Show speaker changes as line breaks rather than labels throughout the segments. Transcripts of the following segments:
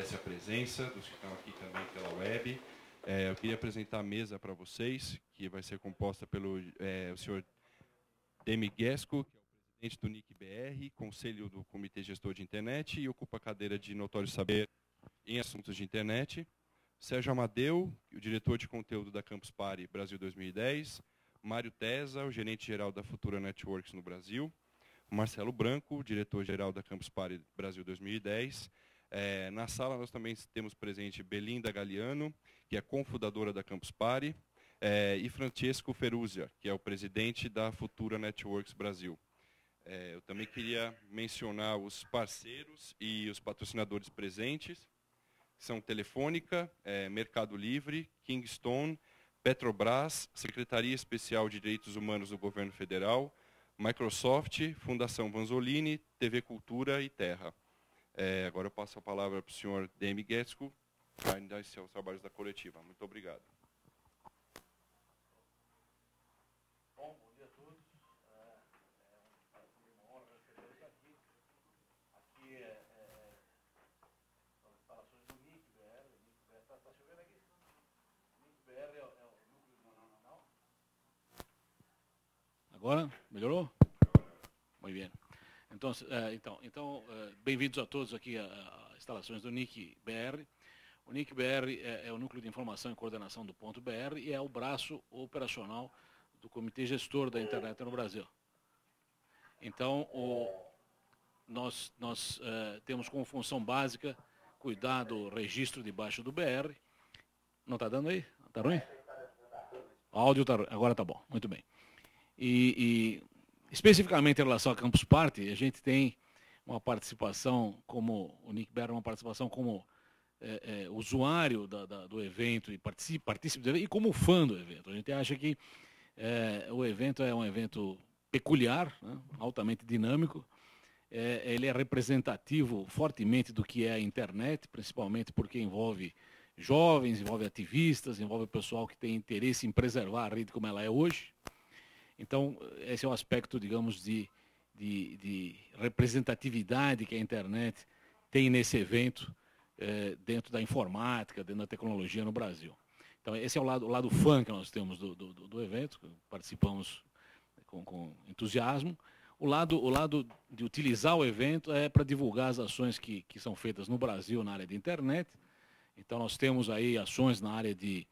agradece a presença dos que estão aqui também pela web. É, eu queria apresentar a mesa para vocês, que vai ser composta pelo é, o senhor Demi Guesco, que é o presidente do NIC BR, conselho do Comitê Gestor de Internet e ocupa a cadeira de notório saber em assuntos de internet. Sérgio Amadeu, o diretor de conteúdo da Campus Party Brasil 2010. Mário Tesa, o gerente-geral da Futura Networks no Brasil. Marcelo Branco, diretor-geral da Campus Party Brasil 2010. É, na sala nós também temos presente Belinda Galiano, que é cofundadora da Campus Party, é, e Francesco Feruzia, que é o presidente da Futura Networks Brasil. É, eu também queria mencionar os parceiros e os patrocinadores presentes, que são Telefônica, é, Mercado Livre, Kingston Petrobras, Secretaria Especial de Direitos Humanos do Governo Federal, Microsoft, Fundação Vanzolini, TV Cultura e Terra. É, agora eu passo a palavra para o senhor DM Getsko para iniciar os trabalhos da coletiva. Muito obrigado. Bom, bom dia a todos. É, é, é, é uma honra aqui. Aqui
instalações do está tá chovendo aqui? O é o núcleo Agora? Melhorou? Muito bem. Então, é, então, então, então bem-vindos a todos aqui às instalações do NIC BR. O NIC BR é, é, o núcleo de informação e coordenação do ponto BR e é o braço operacional do Comitê Gestor da Internet no Brasil. Então, o, nós, nós temos como função básica cuidar do registro debaixo do BR. Não está dando aí? Está ruim? O áudio está ruim. Agora está bom. Muito bem. e, e Especificamente em relação a Campus Party, a gente tem uma participação como, o Nick Berman, uma participação como é, é, usuário da, da, do evento e participe, participe do evento, e como fã do evento. A gente acha que é, o evento é um evento peculiar, né, altamente dinâmico, é, ele é representativo fortemente do que é a internet, principalmente porque envolve jovens, envolve ativistas, envolve o pessoal que tem interesse em preservar a rede como ela é hoje. Então, esse é um aspecto, digamos, de, de, de representatividade que a internet tem nesse evento eh, dentro da informática, dentro da tecnologia no Brasil. Então, esse é o lado, o lado fã que nós temos do, do, do evento, participamos com, com, entusiasmo. O lado, o lado de utilizar o evento é para divulgar as ações que, que são feitas no Brasil na área de internet. Então, nós temos aí ações na área de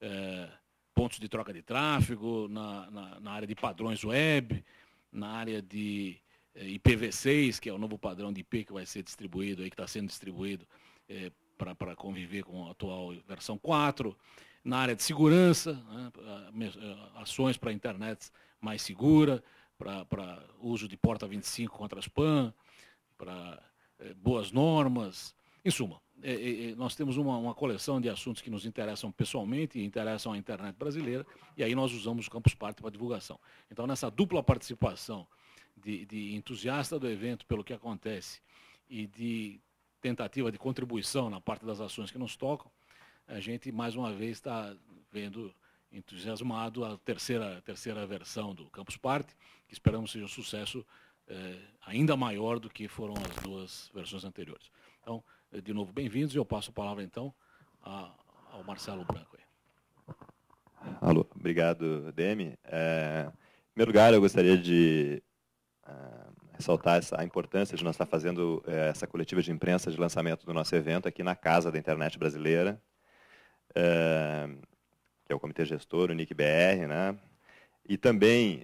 eh, pontos de troca de tráfego, na, na, na área de padrões web, na área de eh, IPv6, que é o novo padrão de IP que vai ser distribuído, aí, que está sendo distribuído é, eh, para conviver com a atual versão 4, na área de segurança, né, eh, ações para a internet mais segura, para uso de porta 25 contra spam para boas normas, em suma. É, é, é, nós temos uma, uma, coleção de assuntos que nos interessam pessoalmente e interessam à internet brasileira, e aí nós usamos o Campus Party para divulgação. Então, nessa dupla participação de, de entusiasta do evento pelo que acontece e de tentativa de contribuição na parte das ações que nos tocam, a gente, mais uma vez, está vendo entusiasmado a terceira, terceira versão do Campus Party, que esperamos seja um sucesso eh, ainda maior do que foram as duas versões anteriores. Então, de novo bem-vindos e eu passo a palavra então a, ao Marcelo Branco. Aí.
Alô, obrigado, Demi. É, em primeiro lugar, eu gostaria de é, ressaltar essa, a importância de nós estar fazendo é, essa coletiva de imprensa de lançamento do nosso evento aqui na Casa da Internet Brasileira, é, que é o Comitê Gestor, o NIC-BR, né? e também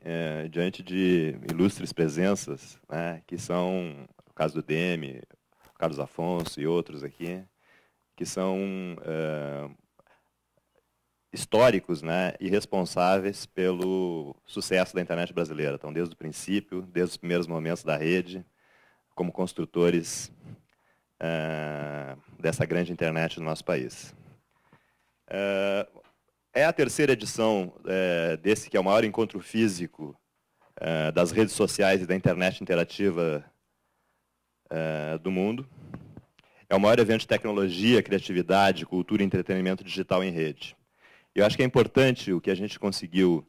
diante de ilustres presenças, né, que são no caso do Demi, Carlos Afonso e outros aqui, que são uh, históricos né, e responsáveis pelo sucesso da internet brasileira. Então, desde o princípio, desde os primeiros momentos da rede, como construtores uh, dessa grande internet no nosso país. Uh, é a terceira edição desse que é o maior encontro físico das redes sociais e da internet interativa eh, do mundo. É o maior evento de tecnologia, criatividade, cultura e entretenimento digital em rede. Eu acho que é importante o que a gente conseguiu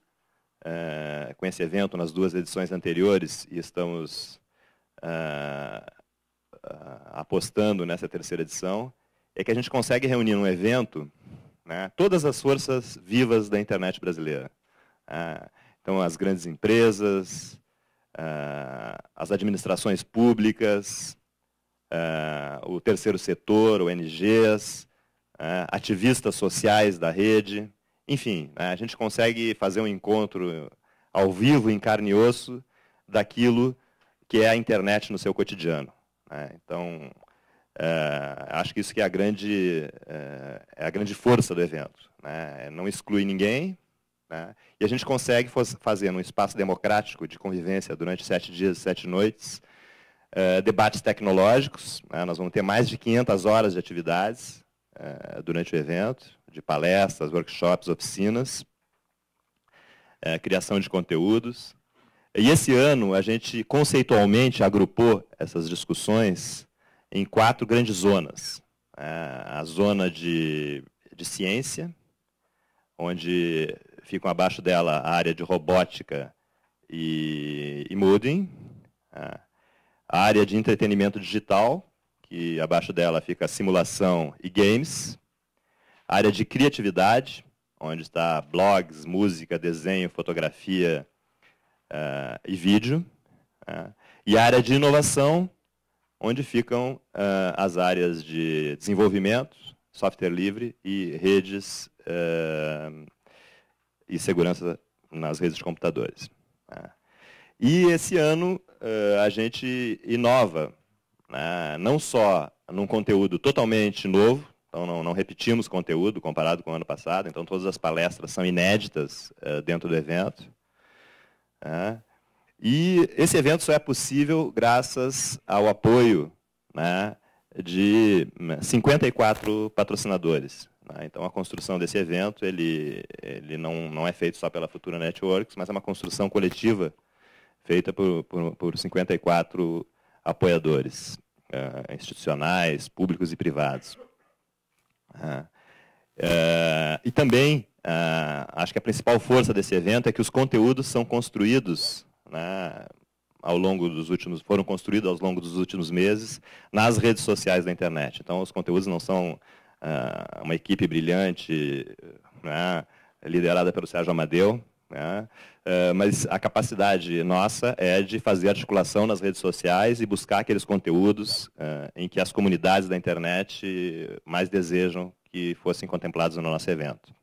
eh, com esse evento nas duas edições anteriores, e estamos eh, apostando nessa terceira edição, é que a gente consegue reunir num evento né, todas as forças vivas da internet brasileira. Ah, então, as grandes empresas, ah, as administrações públicas, ah, o terceiro setor, ONGs, ah, ativistas sociais da rede. Enfim, né, a gente consegue fazer um encontro ao vivo, em carne e osso, daquilo que é a internet no seu cotidiano. Né. Então, acho que isso que é a grande, eh, é a grande força do evento. Né. Não exclui ninguém, né? E a gente consegue fazer, num espaço democrático de convivência durante sete dias e sete noites, uh, debates tecnológicos. Né? Nós vamos ter mais de 500 horas de atividades uh, durante o evento, de palestras, workshops, oficinas, uh, criação de conteúdos. E esse ano a gente conceitualmente agrupou essas discussões em quatro grandes zonas. Né? A zona de, de ciência, onde ficam abaixo dela a área de robótica e, e mooding, né? a área de entretenimento digital, que abaixo dela fica simulação e games, a área de criatividade, onde está blogs, música, desenho, fotografia uh, e vídeo, uh, e a área de inovação, onde ficam uh, as áreas de desenvolvimento, software livre e redes eh, e segurança nas redes de computadores. Né? E esse ano eh, a gente inova, né? não só num conteúdo totalmente novo, então não, não repetimos conteúdo comparado com o ano passado, então todas as palestras são inéditas eh, dentro do evento. Né? E esse evento só é possível graças ao apoio de 54 hum, patrocinadores. Né? Então, a construção desse evento ele, ele não, não é feito só pela Futura Networks, mas é uma construção coletiva feita por, por, por 54 apoiadores eh, institucionais, públicos e privados. Ah, eh, e também, ah, acho que a principal força desse evento é que os conteúdos são construídos né, ao longo dos últimos, foram construídos ao longo dos últimos meses nas redes sociais da internet. Então, os conteúdos não são ah, uma equipe brilhante, né, liderada pelo Sérgio Amadeu, né, ah, mas a capacidade nossa é de fazer articulação nas redes sociais e buscar aqueles conteúdos ah, em que as comunidades da internet mais desejam que fossem contemplados no nosso evento.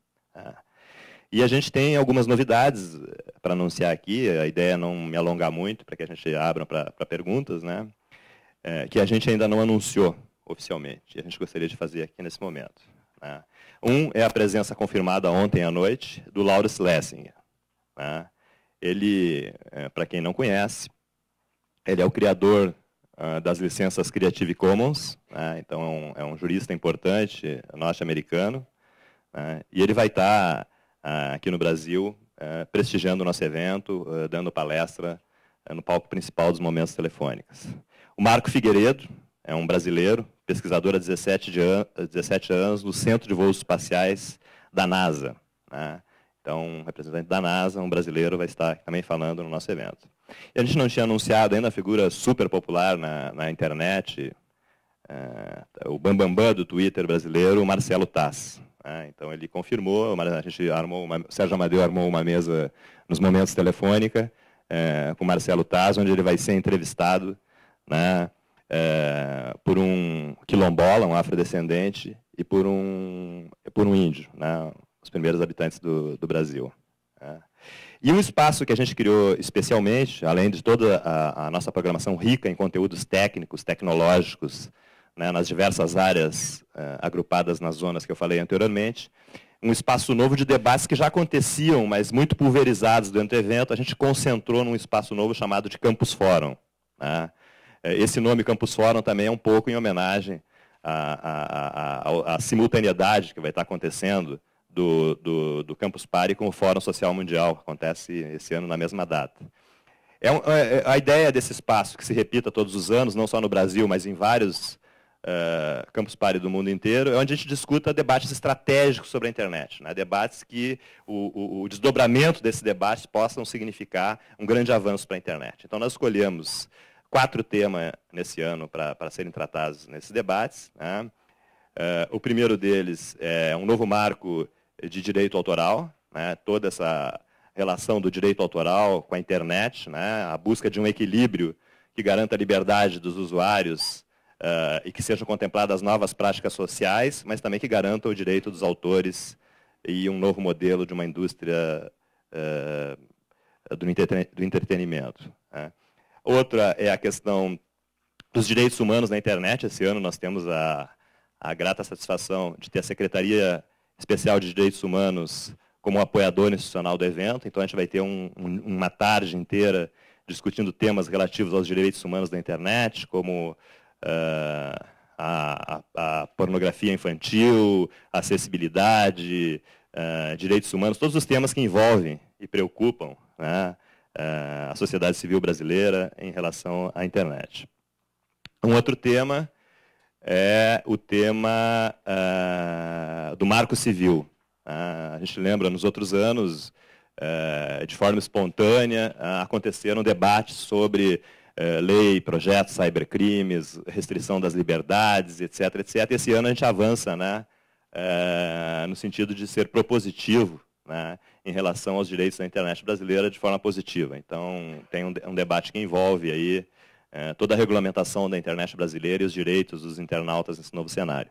E a gente tem algumas novidades eh, para anunciar aqui, a ideia é não me alongar muito, para que a gente abra para perguntas, né? É, que a gente ainda não anunciou oficialmente, e a gente gostaria de fazer aqui nesse momento. Né? Um é a presença confirmada ontem à noite do Laurence Lessing. Né? Ele, é, para quem não conhece, ele é o criador ah, das licenças Creative Commons, né? então é um, é um, jurista importante norte-americano, né? e ele vai estar tá, uh, aqui no Brasil uh, prestigiando o nosso evento, ah, dando palestra é, no palco principal dos momentos telefônicos. O Marco Figueiredo é um brasileiro, pesquisadora há 17, de an 17 anos no Centro de Voos Espaciais da NASA. Né? Então, um representante da NASA, um brasileiro, vai estar também falando no nosso evento. E a gente não tinha anunciado ainda a figura super popular na, na internet, é, o bambambam bam, bam do Twitter brasileiro, Marcelo Tass. Né? Então, ele confirmou, a gente armou uma, Sérgio Amadeu armou uma mesa nos momentos telefônica é, com o Marcelo Tass, onde ele vai ser entrevistado né, é, por um quilombola, um afrodescendente, e por um, por um índio, né, os primeiros habitantes do, do Brasil. Né. E um espaço que a gente criou especialmente, além de toda a, a nossa programação rica em conteúdos técnicos, tecnológicos, né, nas diversas áreas eh, agrupadas nas zonas que eu falei anteriormente, um espaço novo de debates que já aconteciam, mas muito pulverizados durante o evento, a gente concentrou num espaço novo chamado de Campus Fórum. Né, é, esse nome Campus Fórum também é um pouco em homenagem à, à, à, à simultaneidade que vai estar acontecendo do, do, do, Campus Party com o Fórum Social Mundial, que acontece esse ano na mesma data. É, um, é, é a ideia desse espaço que se repita todos os anos, não só no Brasil, mas em vários uh, Campus Party do mundo inteiro, é onde a gente discuta debates estratégicos sobre a internet, né? debates que o, o, o desdobramento desses debates possam significar um grande avanço para a internet. Então, nós escolhemos quatro temas nesse ano para serem tratados nesses debates. Né? Uh, o primeiro deles é um novo marco de direito autoral, né? toda essa relação do direito autoral com a internet, né? a busca de um equilíbrio que garanta a liberdade dos usuários uh, e que sejam contempladas novas práticas sociais, mas também que garanta o direito dos autores e um novo modelo de uma indústria uh, do, entreten do, entretenimento. Né? Outra é a questão dos direitos humanos na internet. Esse ano nós temos a, a grata satisfação de ter a Secretaria Especial de Direitos Humanos como apoiador institucional do evento. Então, a gente vai ter um, um, uma tarde inteira discutindo temas relativos aos direitos humanos na internet, como uh, a, a, pornografia infantil, acessibilidade, uh, direitos humanos, todos os temas que envolvem e preocupam né, a sociedade civil brasileira em relação à internet. Um outro tema é o tema uh, do marco civil. Uh, a gente lembra, nos outros anos, uh, de forma espontânea, aconteceram debates sobre lei, projetos, cybercrimes, restrição das liberdades, etc. etc. Esse ano a gente avança né, no sentido de ser propositivo né, em relação aos direitos da internet brasileira de forma positiva. Então, tem um, um debate que envolve aí é, toda a regulamentação da internet brasileira e os direitos dos internautas nesse novo cenário.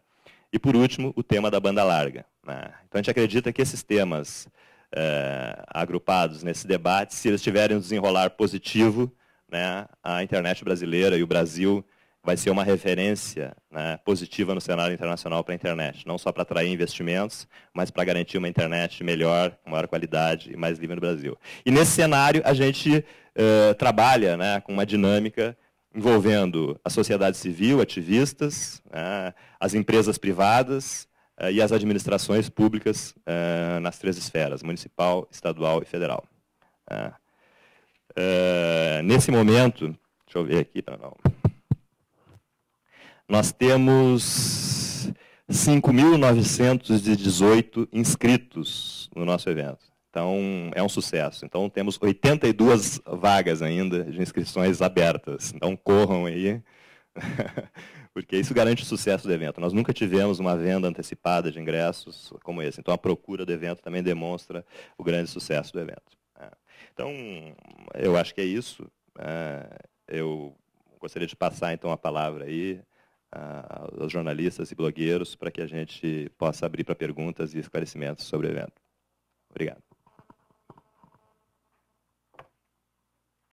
E, por último, o tema da banda larga. Né? Então, a gente acredita que esses temas é, agrupados nesse debate, se eles tiverem um desenrolar positivo, né, a internet brasileira e o Brasil vai ser uma referência né, positiva no cenário internacional para a internet, não só para atrair investimentos, mas para garantir uma internet melhor, com maior qualidade e mais livre no Brasil. E nesse cenário, a gente eh, trabalha né, com uma dinâmica envolvendo a sociedade civil, ativistas, né, as empresas privadas eh, e as administrações públicas eh, nas três esferas, municipal, estadual e federal. Né. nesse momento, deixa eu ver aqui para tá, não nós temos 5.918 inscritos no nosso evento. Então, é um sucesso. Então, temos 82 vagas ainda de inscrições abertas. Então, corram aí, porque isso garante o sucesso do evento. Nós nunca tivemos uma venda antecipada de ingressos como esse. Então, a procura do evento também demonstra o grande sucesso do evento. É. Então, eu acho que é isso. É, eu gostaria de passar, então, a palavra aí aos jornalistas e blogueiros para que a gente possa abrir para perguntas e esclarecimentos sobre o evento. Obrigado.